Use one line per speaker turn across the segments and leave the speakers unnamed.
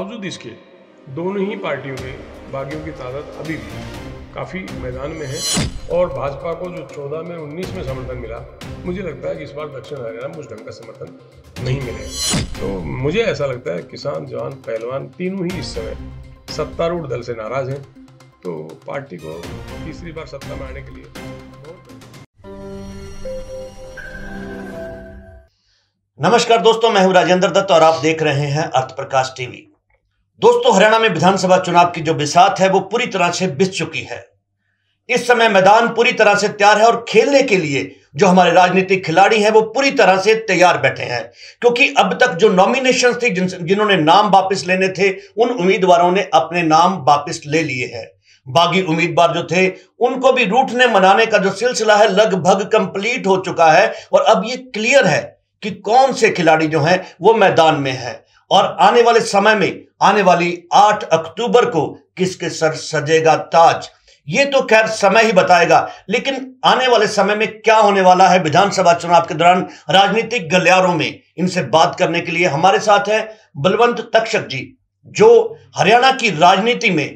बावजूद इसके दोनों ही पार्टियों में बागियों की तादाद अभी भी काफ़ी मैदान में है और भाजपा को जो चौदह में उन्नीस में समर्थन मिला मुझे लगता है कि इस बार दक्षिण हरियाणा मुझ ढंग का समर्थन नहीं मिलेगा तो मुझे ऐसा लगता है किसान जवान पहलवान तीनों ही इस समय सत्तारूढ़ दल से नाराज हैं तो पार्टी को तीसरी बार सत्ता में आने के लिए
नमस्कार दोस्तों मैं हूं राजेंद्र दत्त और आप देख रहे हैं अर्थ प्रकाश टीवी दोस्तों हरियाणा में विधानसभा चुनाव की जो बिसात है वो पूरी तरह से बिस चुकी है इस समय मैदान पूरी तरह से तैयार है और खेलने के लिए जो हमारे राजनीतिक खिलाड़ी हैं वो पूरी तरह से तैयार बैठे हैं क्योंकि अब तक जो नॉमिनेशन थी जिन्होंने नाम वापस लेने थे उन उम्मीदवारों ने अपने नाम वापस ले लिए हैं बागी उम्मीदवार जो थे उनको भी रूठने मनाने का जो सिलसिला है लगभग कंप्लीट हो चुका है और अब ये क्लियर है कि कौन से खिलाड़ी जो हैं वो मैदान में है और आने वाले समय में आने वाली 8 अक्टूबर को किसके सर सजेगा ताज ये तो खैर समय ही बताएगा लेकिन आने वाले समय में क्या होने वाला है विधानसभा चुनाव के दौरान राजनीतिक गलियारों में इनसे बात करने के लिए हमारे साथ है बलवंत तक्षक जी जो हरियाणा की राजनीति में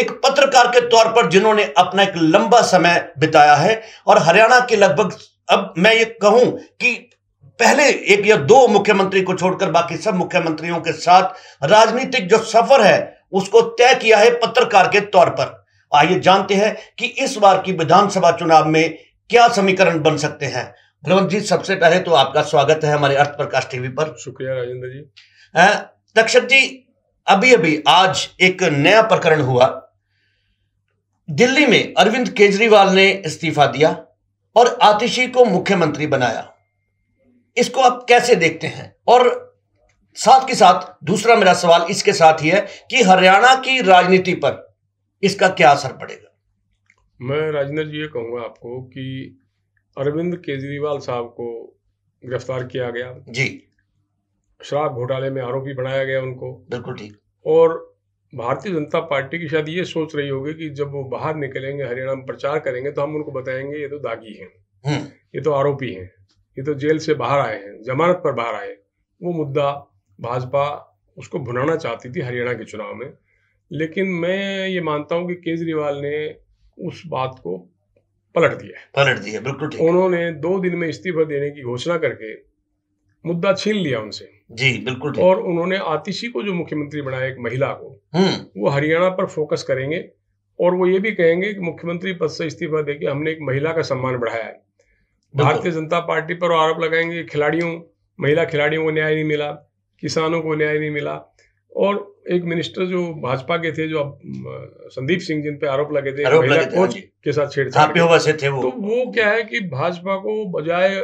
एक पत्रकार के तौर पर जिन्होंने अपना एक लंबा समय बिताया है और हरियाणा के लगभग अब मैं ये कहूं कि पहले एक या दो मुख्यमंत्री को छोड़कर बाकी सब मुख्यमंत्रियों के साथ राजनीतिक जो सफर है उसको तय किया है पत्रकार के तौर पर आइए जानते हैं कि इस बार की विधानसभा चुनाव में क्या समीकरण बन सकते हैं भगवंत जी सबसे पहले तो आपका स्वागत है हमारे अर्थ प्रकाश टीवी पर शुक्रिया राजेंद्र जी तक्षक जी अभी अभी आज एक नया प्रकरण हुआ दिल्ली में अरविंद केजरीवाल ने इस्तीफा दिया और आतिशी को मुख्यमंत्री बनाया इसको आप कैसे देखते हैं और साथ के साथ दूसरा मेरा सवाल इसके साथ ही है कि हरियाणा की राजनीति पर इसका क्या असर पड़ेगा
मैं राजेंद्र जी ये कहूंगा आपको कि अरविंद केजरीवाल साहब को गिरफ्तार किया गया जी शराब घोटाले में आरोपी बनाया गया उनको बिल्कुल ठीक और भारतीय जनता पार्टी की शायद ये सोच रही होगी कि जब वो बाहर निकलेंगे हरियाणा में प्रचार करेंगे तो हम उनको बताएंगे ये तो दागी हैं हम्म। ये तो आरोपी हैं ये तो जेल से बाहर आए हैं जमानत पर बाहर आए वो मुद्दा भाजपा उसको भुनाना चाहती थी हरियाणा के चुनाव में लेकिन मैं ये मानता हूँ कि केजरीवाल ने उस बात को पलट दिया है पलट दिया बिल्कुल ठीक उन्होंने दो दिन में इस्तीफा देने की घोषणा करके मुद्दा छीन लिया उनसे जी बिल्कुल और उन्होंने आतिशी को जो मुख्यमंत्री बनाया एक महिला को हम्म। वो हरियाणा पर फोकस करेंगे और वो ये भी कहेंगे कि मुख्यमंत्री पद से इस्तीफा देके हमने एक महिला का सम्मान बढ़ाया है भारतीय जनता पार्टी पर आरोप लगाएंगे खिलाड़ियों महिला खिलाड़ियों को न्याय नहीं मिला किसानों को न्याय नहीं मिला और एक मिनिस्टर जो भाजपा के थे जो अब संदीप सिंह जिन पे आरोप लगे थे हाँ कोच के साथ छेड़छाड़ से थे वो तो वो क्या है कि भाजपा को बजाय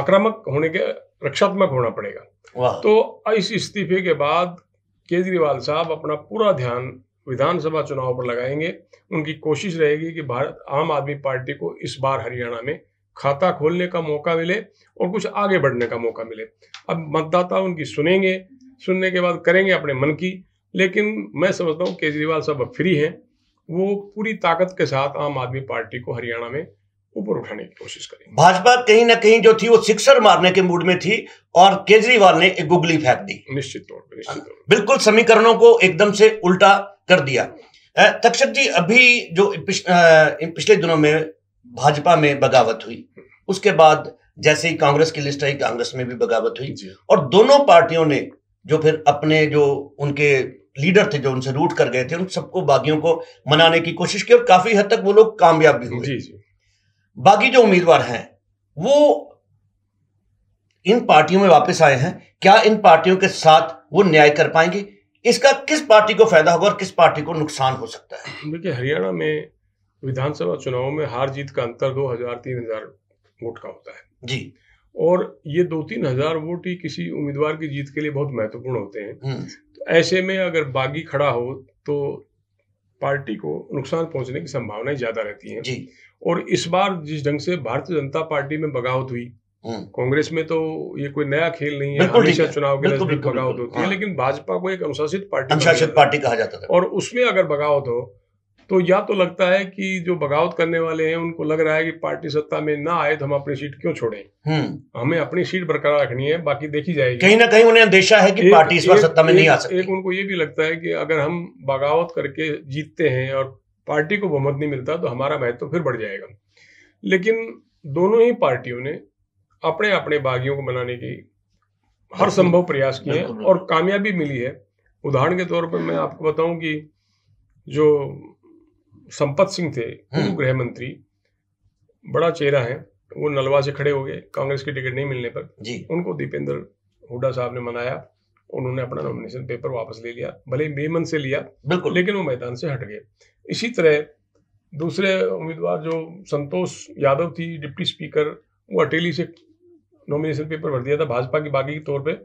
आक्रामक होने के रक्षात्मक होना पड़ेगा तो इस इस्तीफे के बाद केजरीवाल साहब अपना पूरा ध्यान विधानसभा चुनाव पर लगाएंगे उनकी कोशिश रहेगी कि भारत आम आदमी पार्टी को इस बार हरियाणा में खाता खोलने का मौका मिले और कुछ आगे बढ़ने का मौका मिले अब मतदाता उनकी सुनेंगे सुनने के बाद करेंगे अपने मन की लेकिन मैं समझता हूँ केजरीवाल साहब अब फ्री हैं वो पूरी ताकत के साथ आम आदमी पार्टी को हरियाणा में ऊपर उठाने की कोशिश
करेंगे भाजपा कहीं ना कहीं जो थी वो सिक्सर मारने के मूड में थी और केजरीवाल ने एक गुगली फेंक दी निश्चित तौर पर निश्चित तौर बिल्कुल समीकरणों को एकदम से उल्टा कर दिया तक्षक जी अभी जो पिछ, पिछले दिनों में भाजपा में बगावत हुई उसके बाद जैसे ही कांग्रेस की लिस्ट आई कांग्रेस में भी बगावत हुई और दोनों पार्टियों ने जो फिर अपने जो उनके लीडर थे जो उनसे रूट कर गए थे उन सबको बागियों को मनाने की कोशिश की और काफी हद तक वो लोग कामयाब भी हुए बाकी जो उम्मीदवार हैं वो इन पार्टियों में वापस आए हैं क्या इन पार्टियों के साथ वो न्याय कर पाएंगे इसका किस पार्टी को फायदा होगा और किस पार्टी को नुकसान हो सकता
है देखिए हरियाणा में विधानसभा चुनाव में हार जीत का अंतर दो हजार तीन हजार वोट का होता है जी और ये दो तीन हजार वोट ही किसी उम्मीदवार की जीत के लिए बहुत महत्वपूर्ण होते हैं हम्म। तो ऐसे में अगर बागी खड़ा हो तो पार्टी को नुकसान पहुंचने की संभावनाएं ज्यादा रहती हैं जी। और इस बार जिस ढंग से भारतीय जनता पार्टी में बगावत हुई हम्म। कांग्रेस में तो ये कोई नया खेल नहीं है हमेशा चुनाव के नजदीक बगावत होती है हाँ। लेकिन भाजपा को एक अनुशासित पार्टी अनुशासित पार्टी कहा जाता है और उसमें अगर बगावत हो तो या तो लगता है कि जो बगावत करने वाले हैं उनको लग रहा है कि पार्टी सत्ता में ना आए तो हम अपनी सीट क्यों छोड़ें हम्म। हमें अपनी सीट बरकरार रखनी है बाकी देखी जाएगी कहीं ना कहीं उन्हें अंदेशा
है कि एक, पार्टी इस बार सत्ता में नहीं आ
सकती एक उनको ये भी लगता है कि अगर हम बगावत करके जीतते हैं और पार्टी को बहुमत नहीं मिलता तो हमारा महत्व फिर बढ़ जाएगा लेकिन दोनों ही पार्टियों ने अपने अपने बागियों को बनाने की हर संभव प्रयास किए हैं और कामयाबी मिली है उदाहरण के तौर पर मैं आपको बताऊं कि जो संपत सिंह थे हम्म। पूर्व गृह मंत्री बड़ा चेहरा है वो नलवा से खड़े हो गए कांग्रेस के टिकट नहीं मिलने पर जी उनको दीपेंद्र हुडा साहब ने मनाया उन्होंने अपना नॉमिनेशन पेपर वापस ले लिया भले बेमन से लिया बिल्कुल लेकिन वो मैदान से हट गए इसी तरह दूसरे उम्मीदवार जो संतोष यादव थी डिप्टी स्पीकर वो अटेली से नॉमिनेशन पेपर भर दिया था भाजपा की बागी के तौर पे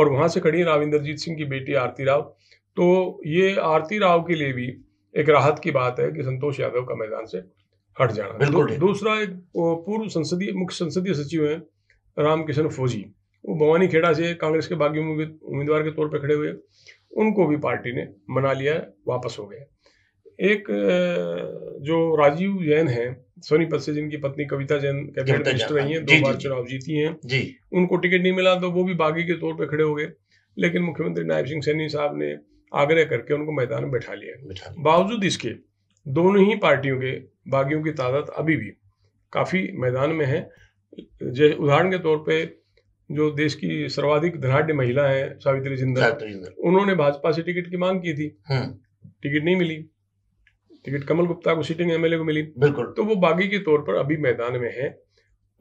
और वहाँ से खड़ी है सिंह की बेटी आरती राव तो ये आरती राव के लिए भी एक राहत की बात है कि संतोष यादव का मैदान से हट जाना बिल्कुल दू, दूसरा एक पूर्व संसदीय मुख्य संसदीय सचिव हैं रामकिशन फौजी वो भवानी खेड़ा से कांग्रेस के बागी उम्मीदवार के तौर पर खड़े हुए उनको भी पार्टी ने मना लिया वापस हो गया एक जो राजीव जैन है सोनीपत से जिनकी पत्नी कविता जैन कैबिनेट मिनिस्टर रही हैं हाँ, दो बार चुनाव जीती हैं जी उनको टिकट नहीं मिला तो वो भी बागी के तौर पर खड़े हो गए लेकिन मुख्यमंत्री नायब सिंह सैनी साहब ने आग्रह करके उनको मैदान में बैठा लिया बावजूद इसके दोनों ही पार्टियों के बागियों की तादाद अभी भी काफ़ी मैदान में है जैसे उदाहरण के तौर पे जो देश की सर्वाधिक धनाढ़ महिला है सावित्री जिंदल उन्होंने भाजपा से टिकट की मांग की थी हम्म। टिकट नहीं मिली टिकट कमल गुप्ता को सिटिंग एमएलए को मिली बिल्कुल तो वो बागी के तौर पर अभी मैदान में है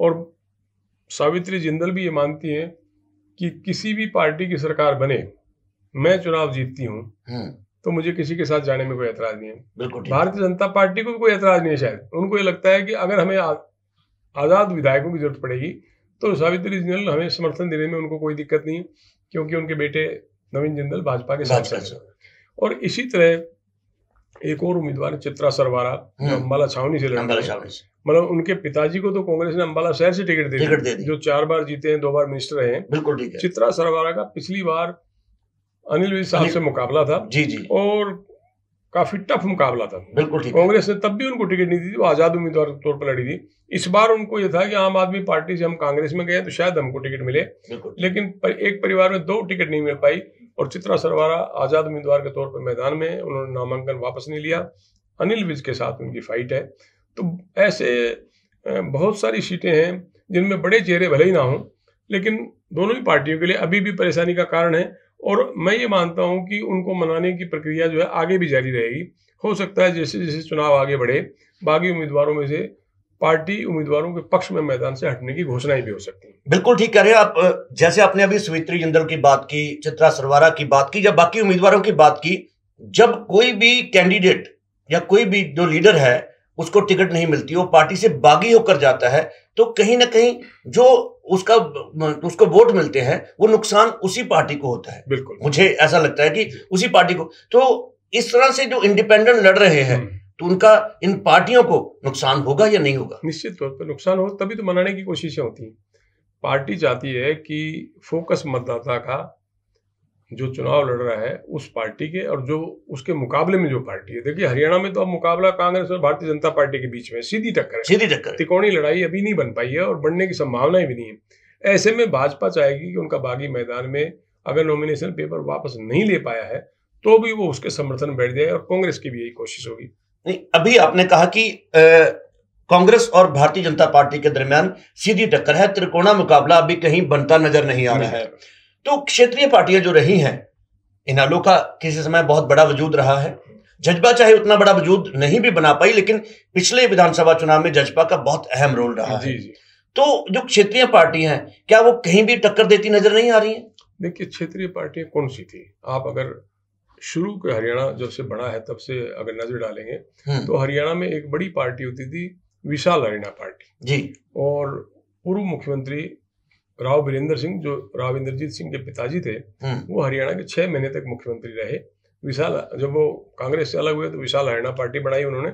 और सावित्री जिंदल भी ये मानती है कि किसी भी पार्टी की सरकार बने मैं चुनाव जीतती हूँ हम्म। तो मुझे किसी के साथ जाने में कोई एतराज नहीं है भारतीय जनता पार्टी को भी कोई एतराज नहीं है शायद उनको ये लगता है कि अगर हमें आजाद विधायकों की जरूरत पड़ेगी तो सावित्री जिंदल हमें समर्थन देने में उनको कोई दिक्कत नहीं है क्योंकि उनके बेटे नवीन जिंदल भाजपा के सांसद और इसी तरह एक और उम्मीदवार चित्रा सरवारा अम्बाला हम्म। छावनी से लड़ मतलब उनके पिताजी को तो कांग्रेस ने अम्बाला शहर से टिकट दे दी जो चार बार जीते हैं दो बार मिनिस्टर रहे हैं बिल्कुल ठीक है चित्रा सरवारा का पिछली बार अनिल विज साहब से मुकाबला था जी जी और काफी टफ मुकाबला था बिल्कुल ठीक कांग्रेस ने तब भी उनको टिकट नहीं दी थी वो आजाद उम्मीदवार के तौर पर लड़ी थी इस बार उनको ये था कि आम आदमी पार्टी से हम कांग्रेस में गए तो शायद हमको टिकट मिले लेकिन पर एक परिवार में दो टिकट नहीं मिल पाई और चित्रा सरवारा आजाद उम्मीदवार के तौर पर मैदान में उन्होंने नामांकन वापस नहीं लिया अनिल विज के साथ उनकी फाइट है तो ऐसे बहुत सारी सीटें हैं जिनमें बड़े चेहरे भले ही ना हों लेकिन दोनों ही पार्टियों के लिए अभी भी परेशानी का कारण है और मैं ये मानता हूं कि उनको मनाने की प्रक्रिया जो है आगे भी जारी रहेगी हो सकता है जैसे जैसे चुनाव आगे बढ़े बागी उम्मीदवारों में से पार्टी उम्मीदवारों के पक्ष में मैदान से हटने की घोषणाएं भी हो सकती है
बिल्कुल ठीक कह रहे हैं आप जैसे आपने अभी सुमित्री जिंदल की बात की चित्रा सरवारा की बात की या बाकी उम्मीदवारों की बात की जब कोई भी कैंडिडेट या कोई भी जो लीडर है उसको टिकट नहीं मिलती वो पार्टी से बागी होकर जाता है तो कहीं ना कहीं जो उसका उसको वोट मिलते हैं वो नुकसान उसी पार्टी को होता है बिल्कुल मुझे ऐसा लगता है कि उसी पार्टी को तो इस तरह से जो इंडिपेंडेंट लड़ रहे हैं हम्म। तो उनका इन पार्टियों को नुकसान होगा या नहीं होगा निश्चित तौर पर नुकसान हो तभी तो मनाने की कोशिशें होती हैं
पार्टी चाहती है कि फोकस मतदाता का जो चुनाव लड़ रहा है उस पार्टी के और जो उसके मुकाबले में जो पार्टी है देखिए हरियाणा में तो अब मुकाबला कांग्रेस और भारतीय जनता पार्टी के बीच में सीधी टक्कर है सीधी टक्कर तिकोणी लड़ाई अभी नहीं बन पाई है और बनने की संभावना भी नहीं है ऐसे में भाजपा चाहेगी कि उनका बागी मैदान में अगर नॉमिनेशन पेपर वापस नहीं ले पाया
है तो भी वो उसके समर्थन बैठ जाए और कांग्रेस की भी यही कोशिश होगी नहीं अभी आपने कहा कि कांग्रेस और भारतीय जनता पार्टी के दरमियान सीधी टक्कर है त्रिकोणा मुकाबला अभी कहीं बनता नजर नहीं आ रहा है तो क्षेत्रीय पार्टियां जो रही हैं इनालो का किसी समय बहुत बड़ा वजूद रहा है जजपा चाहे उतना बड़ा वजूद नहीं भी बना पाई लेकिन पिछले विधानसभा चुनाव में जजपा का बहुत अहम रोल रहा जी, है जी। तो जो क्षेत्रीय पार्टी है क्या वो कहीं भी टक्कर देती नजर नहीं आ रही है देखिए क्षेत्रीय पार्टियां कौन सी थी
आप अगर शुरू के हरियाणा जब से बड़ा है तब से अगर नजर डालेंगे हम्म। तो हरियाणा में एक बड़ी पार्टी होती थी विशाल हरियाणा पार्टी जी और पूर्व मुख्यमंत्री राव बीरेंद्र सिंह जो राव इंद्रजीत सिंह के पिताजी थे हम्म। वो हरियाणा के छह महीने तक मुख्यमंत्री रहे विशाल जब वो कांग्रेस से अलग हुए तो विशाल हरियाणा पार्टी बनाई उन्होंने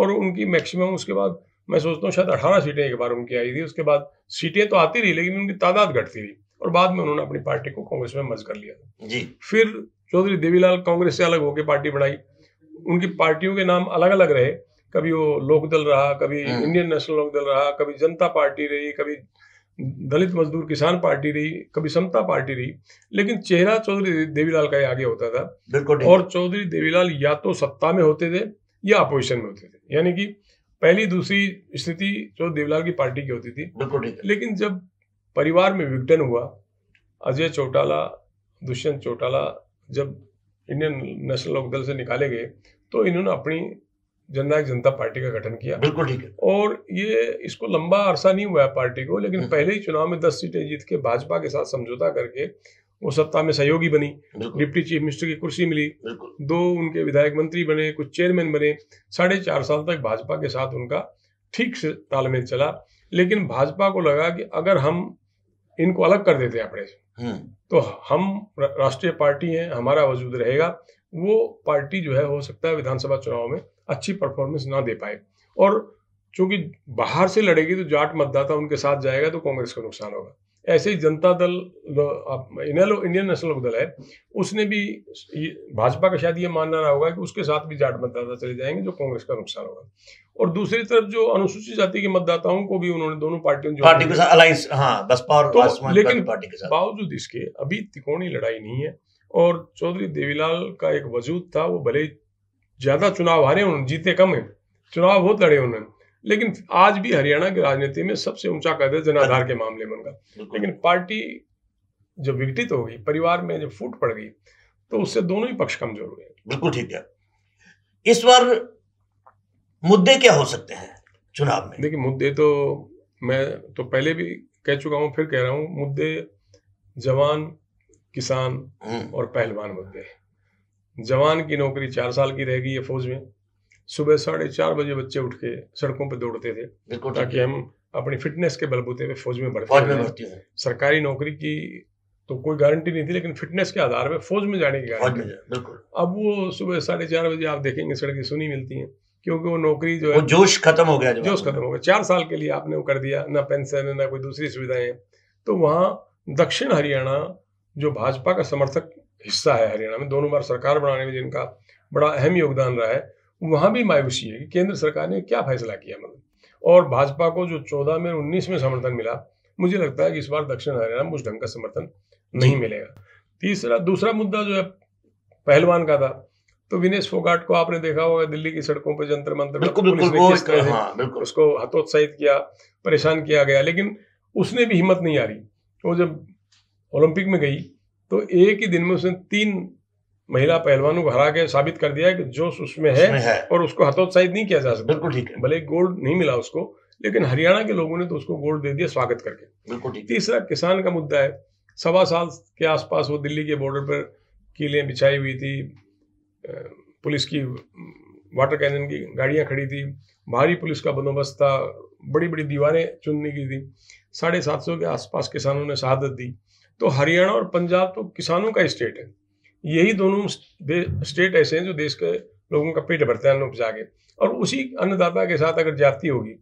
और उनकी मैक्सिमम उसके बाद मैं सोचता हूँ शायद अठारह सीटें एक बार उनकी आई थी उसके बाद सीटें तो आती रही लेकिन उनकी तादाद घटती रही और बाद में उन्होंने अपनी पार्टी को कांग्रेस में मर्ज कर लिया जी फिर चौधरी देवीलाल कांग्रेस से अलग होकर पार्टी बनाई उनकी पार्टियों के नाम अलग अलग रहे कभी वो लोकदल रहा कभी हम्म। इंडियन नेशनल लोकदल रहा कभी जनता पार्टी रही कभी दलित मजदूर किसान पार्टी रही कभी समता पार्टी रही लेकिन चेहरा चौधरी देवीलाल का ही आगे होता था और चौधरी देवीलाल या तो सत्ता में होते थे या अपोजिशन में होते थे यानी कि पहली दूसरी स्थिति चौधरी देवीलाल की पार्टी की होती थी लेकिन जब परिवार में विघटन हुआ अजय चौटाला दुष्यंत चौटाला जब इंडियन नेशनल लोकदल से निकाले गए तो इन्होंने अपनी जननायक जनता पार्टी का गठन किया बिल्कुल ठीक है और ये इसको लंबा अरसा नहीं हुआ पार्टी को लेकिन हम्म। पहले ही चुनाव में दस सीटें जीत के भाजपा के साथ समझौता करके वो सत्ता में सहयोगी बनी डिप्टी चीफ मिनिस्टर की कुर्सी मिली दो उनके विधायक मंत्री बने कुछ चेयरमैन बने साढ़े चार साल तक भाजपा के साथ उनका ठीक से तालमेल चला लेकिन भाजपा को लगा कि अगर हम इनको अलग कर देते अपने हम्म। तो हम राष्ट्रीय पार्टी हैं हमारा वजूद रहेगा वो पार्टी जो है हो सकता है विधानसभा चुनाव में अच्छी परफॉर्मेंस ना दे पाए और चूंकि बाहर से लड़ेगी तो जाट मतदाता उनके साथ जाएगा तो कांग्रेस को नुकसान होगा ऐसे ही जनता दल इनेलो इंडियन नेशनल दल है उसने भी भाजपा का शायद ये मानना रहा होगा कि उसके साथ भी जाट मतदाता चले जाएंगे जो कांग्रेस का नुकसान होगा और दूसरी तरफ जो अनुसूचित जाति के मतदाताओं को भी उन्होंने दोनों पार्टियों पार्टी के
साथ बसपा हाँ, और तो, लेकिन पार्टी
के साथ बावजूद इसके अभी तिकोणी लड़ाई नहीं है और चौधरी देवीलाल का एक वजूद था वो भले ज़्यादा चुनाव हारे उन्होंने जीते कम है चुनाव बहुत लड़े उन्होंने लेकिन आज भी हरियाणा की राजनीति में सबसे ऊंचा कद है जनाधार के मामले में उनका लेकिन पार्टी जब विघटित हो गई परिवार में जब फूट पड़ गई तो उससे दोनों ही पक्ष कमजोर हुए बिल्कुल ठीक है इस बार मुद्दे क्या हो सकते हैं चुनाव में देखिए मुद्दे तो मैं तो पहले भी कह चुका हूँ फिर कह रहा हूँ मुद्दे जवान किसान हम्म। और पहलवान मुद्दे हैं जवान की नौकरी चार साल की रह गई है फौज में सुबह साढ़े चार बजे बच्चे उठ के सड़कों पर दौड़ते थे ताकि हम अपनी फिटनेस के बलबूते पे फौज में बढ़ते हैं सरकारी नौकरी की तो कोई गारंटी नहीं थी लेकिन फिटनेस के आधार पर फौज में जाने की गारंटी बिल्कुल अब वो सुबह साढ़े चार बजे आप देखेंगे सड़कें सुनी मिलती हैं क्योंकि वो नौकरी जो है जोश खत्म हो गया जोश खत्म हो गया चार साल के लिए आपने वो कर दिया ना पेंशन है ना कोई दूसरी सुविधाएं तो वहाँ दक्षिण हरियाणा जो भाजपा का समर्थक हिस्सा है हरियाणा में दोनों बार सरकार बनाने में जिनका बड़ा अहम योगदान रहा है वहाँ भी मायूसी है कि केंद्र सरकार ने क्या फैसला किया मतलब और भाजपा को जो चौदह में उन्नीस में समर्थन मिला मुझे लगता है कि इस बार दक्षिण हरियाणा में उस ढंग का समर्थन नहीं मिलेगा तीसरा दूसरा मुद्दा जो है पहलवान का था तो विनेश फोगाट को आपने देखा होगा दिल्ली की सड़कों पर जंतर मंत्र पुलिस ने हाँ, उसको हतोत्साहित किया परेशान किया गया लेकिन उसने भी हिम्मत नहीं आ रही वो जब ओलंपिक में गई तो एक ही दिन में उसने तीन महिला पहलवानों को हरा के साबित कर दिया कि जोश उसमें है, उसमें है और उसको हतोत्साहित नहीं किया जा सकता बिल्कुल ठीक है भले गोल्ड नहीं मिला उसको लेकिन हरियाणा के लोगों ने तो उसको गोल्ड दे दिया स्वागत करके बिल्कुल ठीक तीसरा किसान का मुद्दा है सवा साल के आसपास वो दिल्ली के बॉर्डर पर कीलें बिछाई हुई थी पुलिस की वाटर कैनन की गाड़ियां खड़ी थी भारी पुलिस का बंदोबस्त था बड़ी बड़ी दीवारें चुनने की थी साढ़े सात सौ के आसपास किसानों ने शहादत दी तो हरियाणा और पंजाब तो किसानों का स्टेट है यही दोनों स्टेट ऐसे हैं जो देश के लोगों का पेट भरते हैं अन्न उपजा के और उसी अन्नदाता के साथ अगर जाती होगी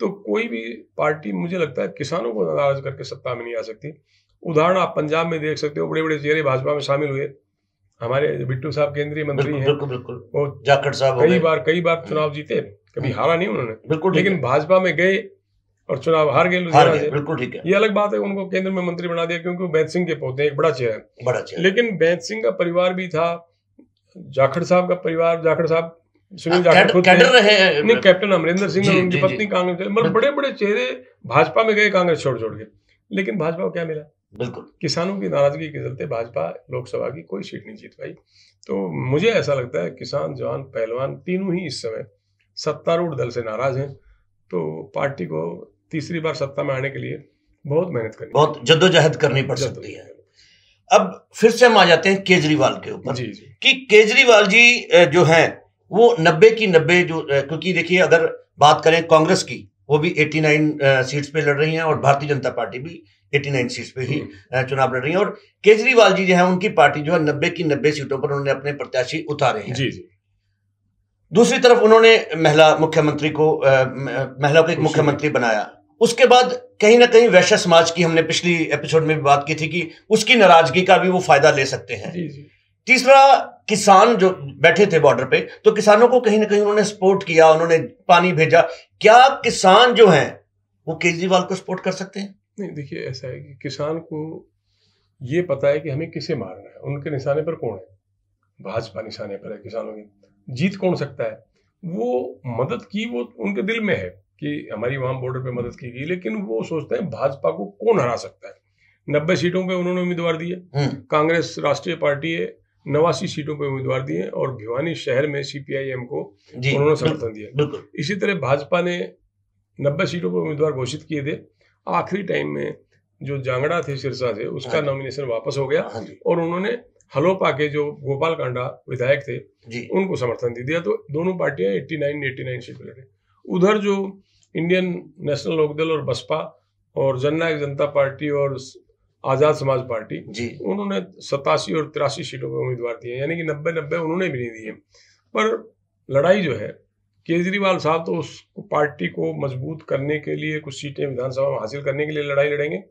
तो कोई भी पार्टी मुझे लगता है किसानों को नाराज करके सत्ता में नहीं आ सकती उदाहरण आप पंजाब में देख सकते हो बड़े बड़े चेहरे भाजपा में शामिल हुए हमारे बिट्टू साहब केंद्रीय मंत्री हैं बिल्कुल बिल्कुल वो जाकर साहब कई बार कई बार चुनाव जीते कभी हाँ। हारा नहीं उन्होंने बिल्कुल लेकिन भाजपा में गए और चुनाव हार गए हार गए बिल्कुल ठीक है ये अलग बात है उनको केंद्र में मंत्री बना दिया क्योंकि बैंत सिंह के पौधे एक बड़ा चेहरा है बड़ा चेहरा लेकिन बैंत सिंह का परिवार भी था जाखड़ साहब का परिवार जाखड़ साहब सुनील जाखड़ खुद नहीं कैप्टन अमरिंदर सिंह उनकी पत्नी कांग्रेस मतलब बड़े बड़े चेहरे भाजपा में गए कांग्रेस छोड़ छोड़ के लेकिन भाजपा को क्या मिला बिल्कुल किसानों की नाराजगी के चलते भाजपा लोकसभा की कोई सीट नहीं जीत पाई तो मुझे ऐसा लगता है किसान जवान पहलवान तीनों ही इस समय सत्तारूढ़ दल से नाराज हैं तो पार्टी को तीसरी बार सत्ता में आने के लिए बहुत मेहनत करनी
बहुत जद्दोजहद करनी पड़ सकती है अब फिर से हम आ जाते हैं केजरीवाल के ऊपर कि केजरीवाल जी जो हैं वो नब्बे की नब्बे जो क्योंकि देखिए अगर बात करें कांग्रेस की वो भी 89 सीट्स पे लड़ रही हैं और भारतीय जनता पार्टी भी 89 सीट्स पे ही हम्म। चुनाव लड़ रही है और केजरीवाल जी जो है उनकी पार्टी जो है नब्बे की नब्बे सीटों पर उन्होंने अपने प्रत्याशी उतारे हैं जी जी दूसरी तरफ उन्होंने महिला मुख्यमंत्री को महिला को एक मुख्यमंत्री बनाया उसके बाद कहीं ना कहीं वैश्य समाज की हमने पिछली एपिसोड में भी बात की थी कि उसकी नाराजगी का भी वो फायदा ले सकते हैं तीसरा किसान जो बैठे थे बॉर्डर पे तो किसानों को कहीं ना कहीं उन्होंने सपोर्ट किया उन्होंने पानी भेजा क्या किसान जो हैं वो केजरीवाल को सपोर्ट कर सकते हैं नहीं देखिए ऐसा है
कि किसान को ये पता है कि हमें किसे मारना है उनके निशाने पर कौन है भाजपा निशाने पर है किसानों की जीत कौन सकता है वो मदद की वो उनके दिल में है कि हमारी वहां बॉर्डर पे मदद की गई लेकिन वो सोचते हैं भाजपा को कौन हरा सकता है नब्बे सीटों पे उन्होंने उम्मीदवार दिए हम्म। कांग्रेस राष्ट्रीय पार्टी है नवासी सीटों पर उम्मीदवार दिए और भिवानी शहर में सीपीआईएम को उन्होंने समर्थन दिया इसी तरह भाजपा ने नब्बे सीटों पर उम्मीदवार घोषित किए थे आखिरी टाइम में जो जांगड़ा थे सिरसा से उसका नॉमिनेशन हाँ वापस हो गया हाँ और उन्होंने हलोपा के जो गोपाल कांडा विधायक थे उनको समर्थन दे दिया तो दोनों पार्टियां एट्टी एट्टी नाइन सीट लड़े उधर जो इंडियन नेशनल लोकदल और बसपा और जननायक जनता पार्टी और आजाद समाज पार्टी जी उन्होंने सतासी और तिरासी सीटों पर उम्मीदवार दिए यानी कि नब्बे नब्बे उन्होंने भी नहीं दिए पर लड़ाई जो है केजरीवाल साहब तो उस पार्टी को मजबूत करने के लिए कुछ सीटें विधानसभा में हासिल करने के लिए लड़ाई लड़ेंगे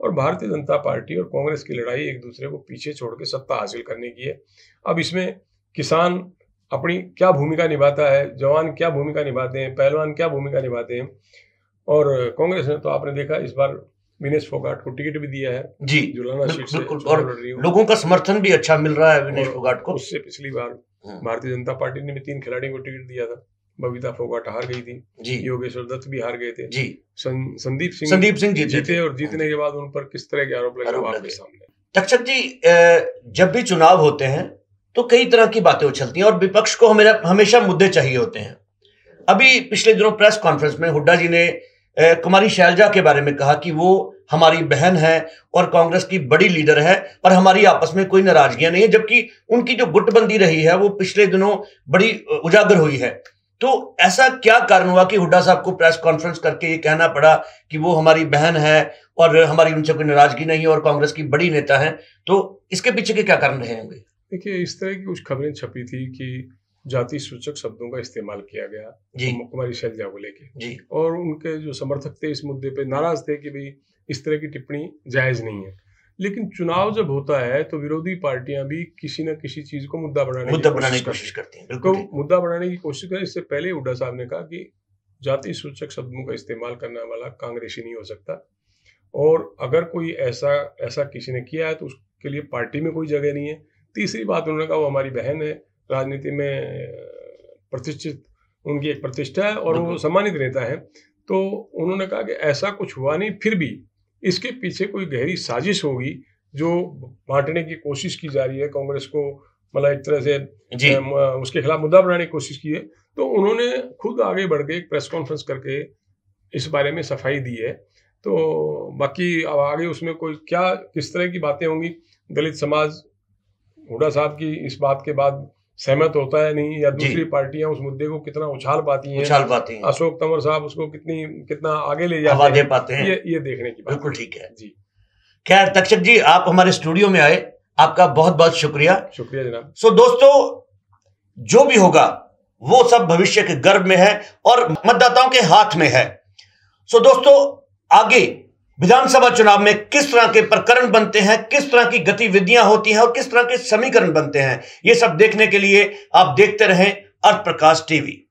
और भारतीय जनता पार्टी और कांग्रेस की लड़ाई एक दूसरे को पीछे छोड़ के सत्ता हासिल करने की है अब इसमें किसान अपनी क्या भूमिका निभाता है जवान क्या भूमिका निभाते हैं पहलवान क्या भूमिका निभाते हैं और कांग्रेस ने तो आपने देखा इस बार विनेश फोगाट को टिकट भी दिया है जी जुलाना सीट से और लोगों का समर्थन भी अच्छा मिल रहा है विनेश फोगाट को उससे पिछली बार हाँ। भारतीय जनता पार्टी ने भी तीन खिलाड़ियों को टिकट दिया था बबीता फोगाट हार गई थी जी योगेश्वर दत्त भी हार गए थे जी सं, संदीप सिंह संदीप सिंह जीते, जीते और जीतने के बाद उन पर
किस तरह के आरोप लगे आपके सामने तक्षक जी जब भी चुनाव होते हैं तो कई तरह की बातें उछलती हैं और विपक्ष को हमें हमेशा मुद्दे चाहिए होते हैं अभी पिछले दिनों प्रेस कॉन्फ्रेंस में हुड्डा जी ने कुमारी शैलजा के बारे में कहा कि वो हमारी बहन है और कांग्रेस की बड़ी लीडर है और हमारी आपस में कोई नाराजगियां नहीं है जबकि उनकी जो गुटबंदी रही है वो पिछले दिनों बड़ी उजागर हुई है तो ऐसा क्या कारण हुआ कि हुड्डा साहब को प्रेस कॉन्फ्रेंस करके ये कहना पड़ा कि वो हमारी बहन है और हमारी उनसे कोई नाराजगी नहीं है और कांग्रेस की बड़ी नेता है तो इसके पीछे के क्या कारण रहे होंगे
देखिए इस तरह की कुछ खबरें छपी थी कि जाति सूचक शब्दों का इस्तेमाल किया गया कुमारी शैलजा को लेके और उनके जो समर्थक थे इस मुद्दे पे नाराज थे कि भाई इस तरह की टिप्पणी जायज नहीं है लेकिन चुनाव जब होता है तो विरोधी पार्टियां भी किसी ना किसी चीज को मुद्दा बनाने मुद्दा बनाने की कोशिश करती हैं तो मुद्दा बनाने की कोशिश करें इससे पहले हुडा साहब ने कहा कि जाति सूचक शब्दों का इस्तेमाल करने वाला कांग्रेसी नहीं हो सकता और अगर कोई ऐसा ऐसा किसी ने किया है तो उसके लिए पार्टी में कोई जगह नहीं है तीसरी बात उन्होंने कहा वो हमारी बहन है राजनीति में प्रतिष्ठित उनकी एक प्रतिष्ठा है और वो सम्मानित नेता है तो उन्होंने कहा कि ऐसा कुछ हुआ नहीं फिर भी इसके पीछे कोई गहरी साजिश होगी जो बांटने की कोशिश की जा रही है कांग्रेस को मतलब एक तरह से उसके खिलाफ मुद्दा बनाने की कोशिश की है तो उन्होंने खुद आगे बढ़ के एक प्रेस कॉन्फ्रेंस करके इस बारे में सफाई दी है तो बाकी अब आगे उसमें कोई क्या किस तरह की बातें होंगी दलित समाज हुडा साहब की इस बात के बाद सहमत होता है नहीं या दूसरी पार्टियां उस मुद्दे को कितना उछाल पाती हैं उछाल पाती हैं अशोक तंवर साहब उसको कितनी कितना आगे ले जाते हैं पाते हैं ये ये देखने की बिल्कुल ठीक है जी
खैर तक्षक जी आप हमारे स्टूडियो में आए आपका बहुत बहुत शुक्रिया शुक्रिया जनाब सो दोस्तों जो भी होगा वो सब भविष्य के गर्भ में है और मतदाताओं के हाथ में है सो दोस्तों आगे विधानसभा चुनाव में किस तरह के प्रकरण बनते हैं किस तरह की गतिविधियां होती हैं और किस तरह के समीकरण बनते हैं ये सब देखने के लिए आप देखते रहें अर्थ प्रकाश टीवी